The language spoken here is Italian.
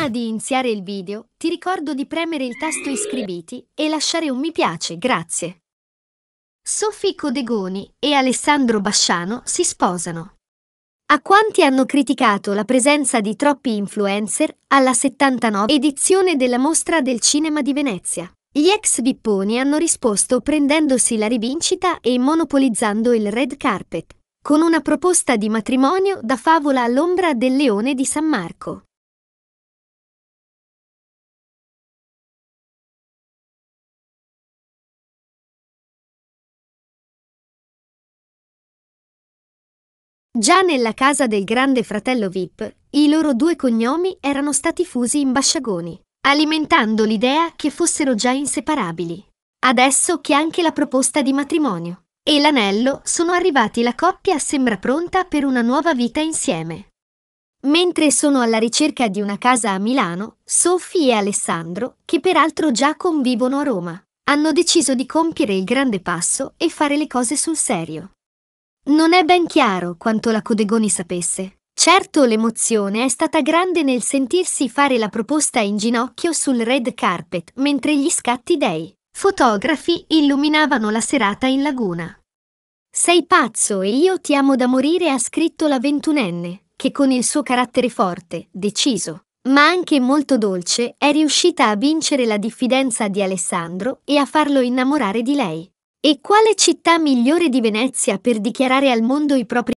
Prima di iniziare il video, ti ricordo di premere il tasto iscriviti e lasciare un mi piace, grazie. Sophie Codegoni e Alessandro Basciano si sposano. A quanti hanno criticato la presenza di troppi influencer alla 79 edizione della Mostra del Cinema di Venezia, gli ex vipponi hanno risposto prendendosi la rivincita e monopolizzando il red carpet, con una proposta di matrimonio da favola all'ombra del leone di San Marco. Già nella casa del grande fratello Vip, i loro due cognomi erano stati fusi in basciagoni, alimentando l'idea che fossero già inseparabili. Adesso che anche la proposta di matrimonio e l'anello sono arrivati, la coppia sembra pronta per una nuova vita insieme. Mentre sono alla ricerca di una casa a Milano, Sophie e Alessandro, che peraltro già convivono a Roma, hanno deciso di compiere il grande passo e fare le cose sul serio. Non è ben chiaro quanto la Codegoni sapesse. Certo l'emozione è stata grande nel sentirsi fare la proposta in ginocchio sul red carpet mentre gli scatti dei fotografi illuminavano la serata in laguna. Sei pazzo e io ti amo da morire ha scritto la ventunenne, che con il suo carattere forte, deciso, ma anche molto dolce, è riuscita a vincere la diffidenza di Alessandro e a farlo innamorare di lei. E quale città migliore di Venezia per dichiarare al mondo i propri